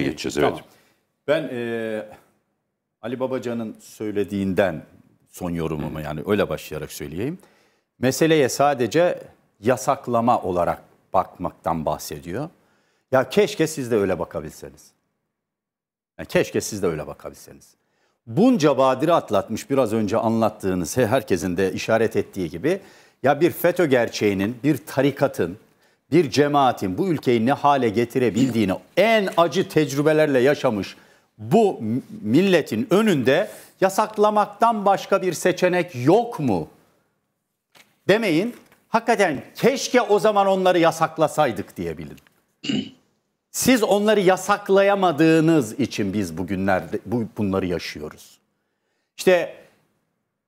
geçeceğiz. Evet. Ben e, Ali Babacan'ın söylediğinden son yorumumu yani öyle başlayarak söyleyeyim. Meseleye sadece yasaklama olarak bakmaktan bahsediyor. Ya keşke siz de öyle bakabilseniz. Yani keşke siz de öyle bakabilseniz. Bunca badire atlatmış biraz önce anlattığınız herkesin de işaret ettiği gibi ya bir FETÖ gerçeğinin, bir tarikatın, bir cemaatin bu ülkeyi ne hale getirebildiğini en acı tecrübelerle yaşamış bu milletin önünde yasaklamaktan başka bir seçenek yok mu? Demeyin. Hakikaten keşke o zaman onları yasaklasaydık diyebilin. Siz onları yasaklayamadığınız için biz bugünlerde bu, bunları yaşıyoruz. İşte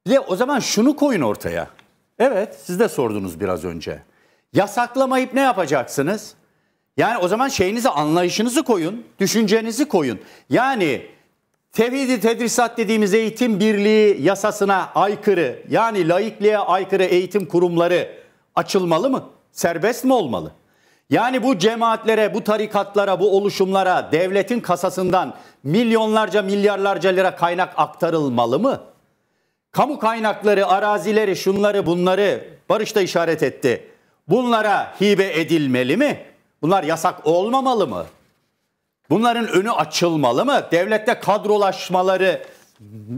de o zaman şunu koyun ortaya. Evet, siz de sordunuz biraz önce. Yasaklamayıp ne yapacaksınız? Yani o zaman şeyinizi, anlayışınızı koyun, düşüncenizi koyun. Yani tevhidi tedrisat dediğimiz eğitim birliği yasasına aykırı, yani laikliğe aykırı eğitim kurumları açılmalı mı? Serbest mi olmalı? Yani bu cemaatlere, bu tarikatlara, bu oluşumlara devletin kasasından milyonlarca, milyarlarca lira kaynak aktarılmalı mı? Kamu kaynakları, arazileri, şunları, bunları Barış da işaret etti bunlara hibe edilmeli mi? Bunlar yasak olmamalı mı? Bunların önü açılmalı mı? Devlette kadrolaşmaları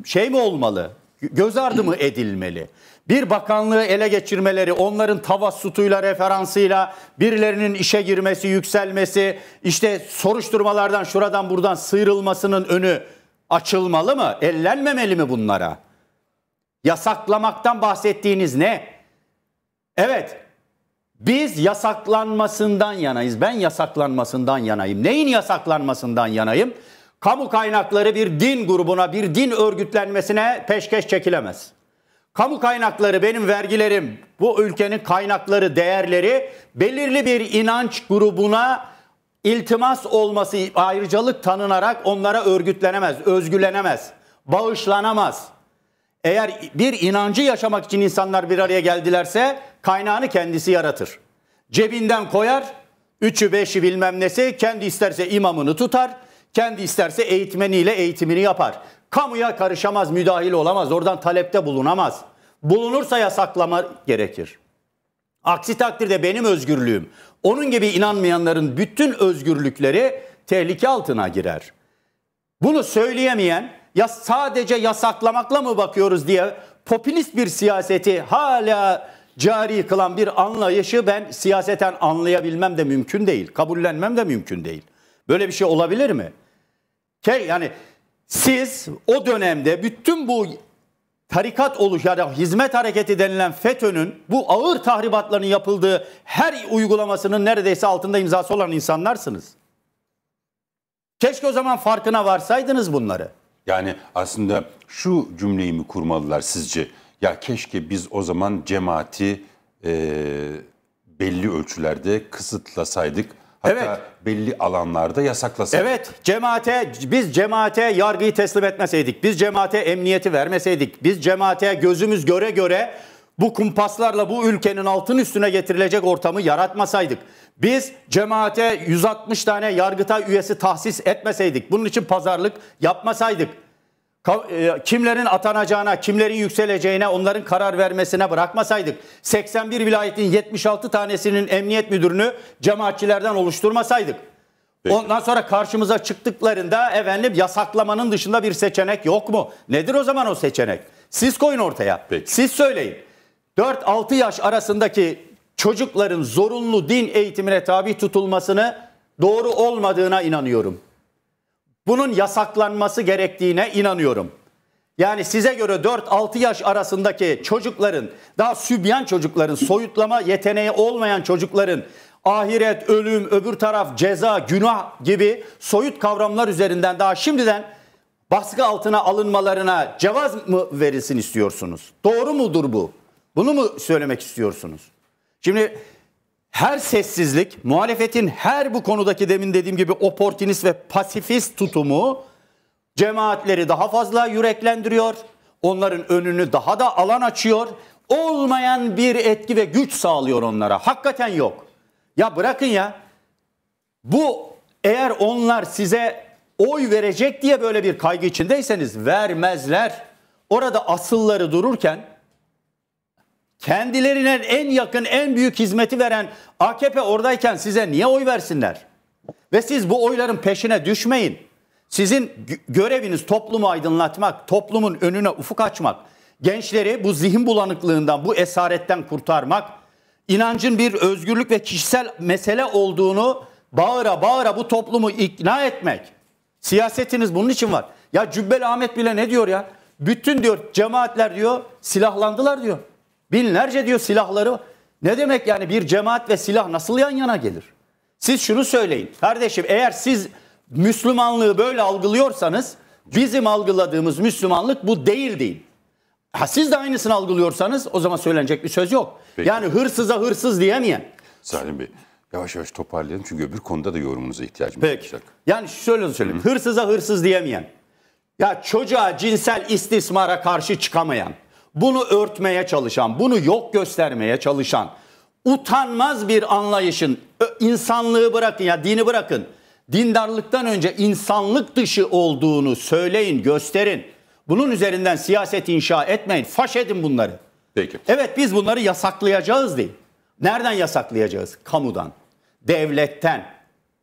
şey mi olmalı? Göz ardı mı edilmeli? Bir bakanlığı ele geçirmeleri, onların tavassutuyla, referansıyla birilerinin işe girmesi, yükselmesi, işte soruşturmalardan şuradan buradan sıyrılmasının önü açılmalı mı? Ellenmemeli mi bunlara? Yasaklamaktan bahsettiğiniz ne? Evet, biz yasaklanmasından yanayız. Ben yasaklanmasından yanayım. Neyin yasaklanmasından yanayım? Kamu kaynakları bir din grubuna, bir din örgütlenmesine peşkeş çekilemez. Kamu kaynakları benim vergilerim, bu ülkenin kaynakları, değerleri belirli bir inanç grubuna iltimas olması ayrıcalık tanınarak onlara örgütlenemez, özgülenemez, bağışlanamaz. Eğer bir inancı yaşamak için insanlar bir araya geldilerse Kaynağını kendisi yaratır. Cebinden koyar, üçü beşi bilmem nesi, kendi isterse imamını tutar, kendi isterse eğitmeniyle eğitimini yapar. Kamuya karışamaz, müdahil olamaz, oradan talepte bulunamaz. Bulunursa yasaklama gerekir. Aksi takdirde benim özgürlüğüm, onun gibi inanmayanların bütün özgürlükleri tehlike altına girer. Bunu söyleyemeyen ya sadece yasaklamakla mı bakıyoruz diye popülist bir siyaseti hala cari kılan bir anlayışı ben siyaseten anlayabilmem de mümkün değil. Kabullenmem de mümkün değil. Böyle bir şey olabilir mi? Yani siz o dönemde bütün bu tarikat oluş ya da hizmet hareketi denilen FETÖ'nün bu ağır tahribatların yapıldığı her uygulamasının neredeyse altında imzası olan insanlarsınız. Keşke o zaman farkına varsaydınız bunları. Yani aslında şu cümleyi mi kurmalılar sizce? Ya keşke biz o zaman cemaati e, belli ölçülerde kısıtlasaydık. Hatta evet. belli alanlarda yasaklasaydık. Evet, cemaate biz cemaate yargıyı teslim etmeseydik, biz cemaate emniyeti vermeseydik, biz cemaate gözümüz göre göre bu kumpaslarla bu ülkenin altın üstüne getirilecek ortamı yaratmasaydık, biz cemaate 160 tane yargıta üyesi tahsis etmeseydik, bunun için pazarlık yapmasaydık, e, kimlerin atanacağına, kimlerin yükseleceğine onların karar vermesine bırakmasaydık, 81 vilayetin 76 tanesinin emniyet müdürünü cemaatçilerden oluşturmasaydık, Peki. ondan sonra karşımıza çıktıklarında efendim yasaklamanın dışında bir seçenek yok mu? Nedir o zaman o seçenek? Siz koyun ortaya, Peki. siz söyleyin. 4-6 yaş arasındaki çocukların zorunlu din eğitimine tabi tutulmasını doğru olmadığına inanıyorum bunun yasaklanması gerektiğine inanıyorum. Yani size göre 4-6 yaş arasındaki çocukların, daha sübyan çocukların, soyutlama yeteneği olmayan çocukların ahiret, ölüm, öbür taraf ceza, günah gibi soyut kavramlar üzerinden daha şimdiden baskı altına alınmalarına cevaz mı verilsin istiyorsunuz? Doğru mudur bu? Bunu mu söylemek istiyorsunuz? Şimdi her sessizlik, muhalefetin her bu konudaki demin dediğim gibi oportunist ve pasifist tutumu cemaatleri daha fazla yüreklendiriyor. Onların önünü daha da alan açıyor. Olmayan bir etki ve güç sağlıyor onlara. Hakikaten yok. Ya bırakın ya. Bu eğer onlar size oy verecek diye böyle bir kaygı içindeyseniz vermezler. Orada asılları dururken Kendilerine en yakın, en büyük hizmeti veren AKP oradayken size niye oy versinler? Ve siz bu oyların peşine düşmeyin. Sizin göreviniz toplumu aydınlatmak, toplumun önüne ufuk açmak, gençleri bu zihin bulanıklığından, bu esaretten kurtarmak, inancın bir özgürlük ve kişisel mesele olduğunu bağıra bağıra bu toplumu ikna etmek. Siyasetiniz bunun için var. Ya Cübbeli Ahmet bile ne diyor ya? Bütün diyor cemaatler diyor silahlandılar diyor. Binlerce diyor silahları. Ne demek yani bir cemaat ve silah nasıl yan yana gelir? Siz şunu söyleyin. Kardeşim eğer siz Müslümanlığı böyle algılıyorsanız bizim algıladığımız Müslümanlık bu değil değil. Ha siz de aynısını algılıyorsanız o zaman söylenecek bir söz yok. Peki. Yani hırsıza hırsız diyemeyen. Salim Bey yavaş yavaş toparlayalım çünkü öbür konuda da yorumunuza ihtiyacım Peki. olacak. Yani şöyle söyleyeyim. Hı-hı. Hırsıza hırsız diyemeyen. Ya çocuğa cinsel istismara karşı çıkamayan bunu örtmeye çalışan, bunu yok göstermeye çalışan utanmaz bir anlayışın insanlığı bırakın ya dini bırakın. Dindarlıktan önce insanlık dışı olduğunu söyleyin, gösterin. Bunun üzerinden siyaset inşa etmeyin. Faş edin bunları. Peki. Evet biz bunları yasaklayacağız değil. Nereden yasaklayacağız? Kamudan, devletten,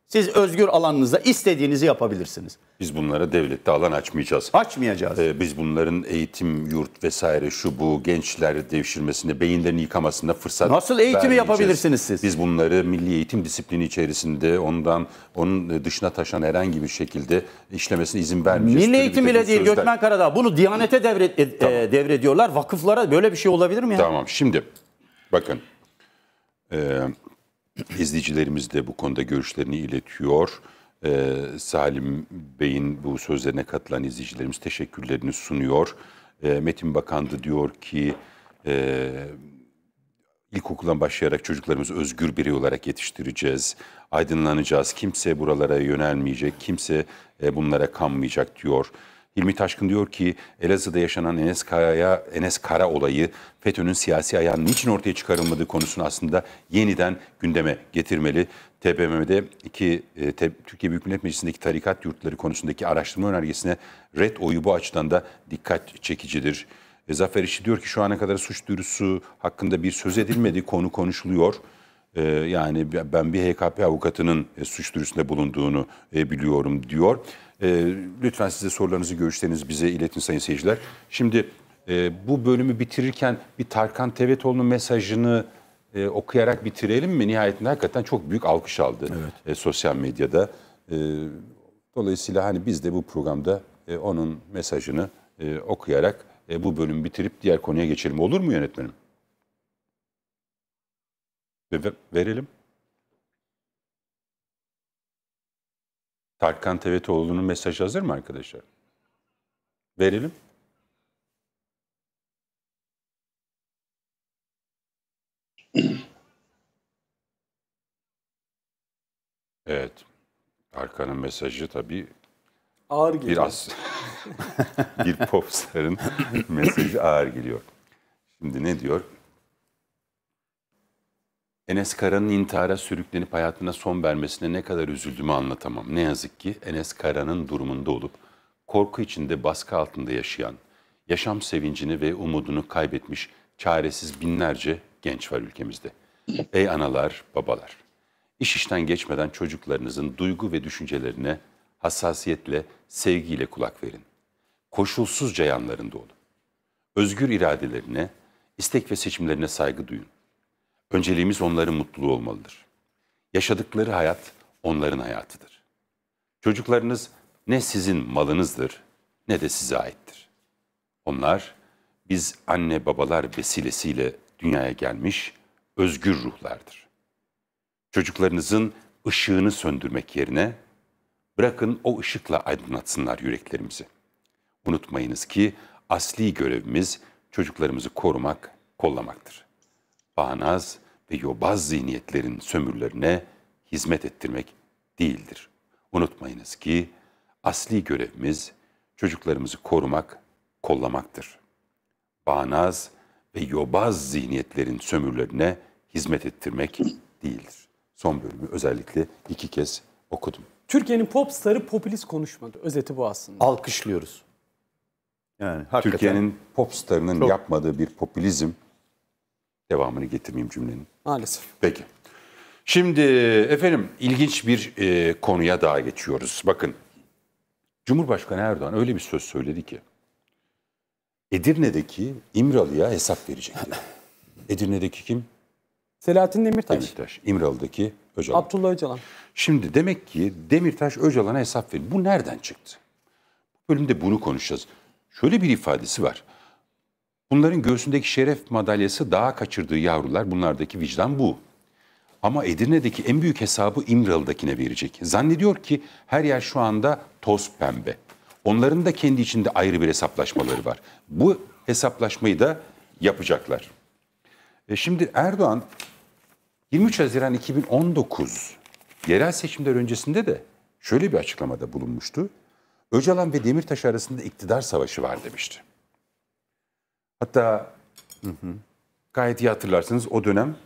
siz özgür alanınızda istediğinizi yapabilirsiniz. Biz bunlara devlette alan açmayacağız. Açmayacağız. Ee, biz bunların eğitim, yurt vesaire şu bu gençler devşirmesinde, beyinlerini yıkamasında fırsat Nasıl eğitimi yapabilirsiniz siz? Biz bunları milli eğitim disiplini içerisinde ondan onun e, dışına taşan herhangi bir şekilde işlemesine izin vermeyeceğiz. Milli eğitim bile değil sözler... Gökmen Karadağ. Bunu Diyanet'e devret, e, e, tamam. e, devrediyorlar. Vakıflara böyle bir şey olabilir mi ya? Tamam şimdi bakın. Eee izleyicilerimiz de bu konuda görüşlerini iletiyor. Ee, Salim Bey'in bu sözlerine katılan izleyicilerimiz teşekkürlerini sunuyor. Ee, Metin Bakandı diyor ki e, ilkokuldan başlayarak çocuklarımızı özgür birey olarak yetiştireceğiz. Aydınlanacağız. Kimse buralara yönelmeyecek. Kimse e, bunlara kanmayacak diyor. Hilmi Taşkın diyor ki Elazığ'da yaşanan Enes, Kaya Enes Kara olayı FETÖ'nün siyasi ayağının niçin ortaya çıkarılmadığı konusunu aslında yeniden gündeme getirmeli. TBMM'de iki, te, Türkiye Büyük Millet Meclisi'ndeki tarikat yurtları konusundaki araştırma önergesine red oyu bu açıdan da dikkat çekicidir. E, Zafer İşçi diyor ki şu ana kadar suç duyurusu hakkında bir söz edilmedi, konu konuşuluyor. Ee, yani ben bir HKP avukatının e, suç duyurusunda bulunduğunu e, biliyorum diyor. Ee, lütfen size sorularınızı, görüşlerinizi bize iletin sayın seyirciler. Şimdi e, bu bölümü bitirirken bir Tarkan Tevetoğlu'nun mesajını e, okuyarak bitirelim mi? Nihayetinde hakikaten çok büyük alkış aldı evet. sosyal medyada. dolayısıyla hani biz de bu programda onun mesajını okuyarak bu bölümü bitirip diğer konuya geçelim. Olur mu yönetmenim? Ve verelim. Tarkan Tevetoğlu'nun mesajı hazır mı arkadaşlar? Verelim. Evet. Tarkan'ın mesajı tabii ağır geliyor. Biraz bir popstarın mesajı ağır geliyor. Şimdi ne diyor? Enes Kara'nın intihara sürüklenip hayatına son vermesine ne kadar üzüldüğümü anlatamam. Ne yazık ki Enes Kara'nın durumunda olup korku içinde baskı altında yaşayan, yaşam sevincini ve umudunu kaybetmiş çaresiz binlerce genç var ülkemizde. Ey analar, babalar. İş işten geçmeden çocuklarınızın duygu ve düşüncelerine hassasiyetle, sevgiyle kulak verin. Koşulsuzca yanlarında olun. Özgür iradelerine, istek ve seçimlerine saygı duyun Önceliğimiz onların mutluluğu olmalıdır. Yaşadıkları hayat onların hayatıdır. Çocuklarınız ne sizin malınızdır ne de size aittir. Onlar biz anne babalar vesilesiyle dünyaya gelmiş özgür ruhlardır. Çocuklarınızın ışığını söndürmek yerine bırakın o ışıkla aydınlatsınlar yüreklerimizi. Unutmayınız ki asli görevimiz çocuklarımızı korumak, kollamaktır bağnaz ve yobaz zihniyetlerin sömürlerine hizmet ettirmek değildir. Unutmayınız ki asli görevimiz çocuklarımızı korumak, kollamaktır. Bağnaz ve yobaz zihniyetlerin sömürlerine hizmet ettirmek değildir. Son bölümü özellikle iki kez okudum. Türkiye'nin pop starı popülist konuşmadı. Özeti bu aslında. Alkışlıyoruz. Yani Türkiye'nin pop starının Çok... yapmadığı bir popülizm devamını getirmeyeyim cümlenin. Maalesef. Peki. Şimdi efendim ilginç bir e, konuya daha geçiyoruz. Bakın Cumhurbaşkanı Erdoğan öyle bir söz söyledi ki Edirne'deki İmralı'ya hesap verecek Edirne'deki kim? Selahattin Demirtaş. Demirtaş. İmralı'daki Öcalan. Abdullah Öcalan. Şimdi demek ki Demirtaş Öcalan'a hesap verir. Bu nereden çıktı? Bu bölümde bunu konuşacağız. Şöyle bir ifadesi var. Bunların göğsündeki şeref madalyası daha kaçırdığı yavrular bunlardaki vicdan bu. Ama Edirne'deki en büyük hesabı İmralı'dakine verecek. Zannediyor ki her yer şu anda toz pembe. Onların da kendi içinde ayrı bir hesaplaşmaları var. Bu hesaplaşmayı da yapacaklar. E şimdi Erdoğan 23 Haziran 2019 yerel seçimler öncesinde de şöyle bir açıklamada bulunmuştu. Öcalan ve Demirtaş arasında iktidar savaşı var demişti. Hatta hı hı. gayet iyi hatırlarsınız o dönem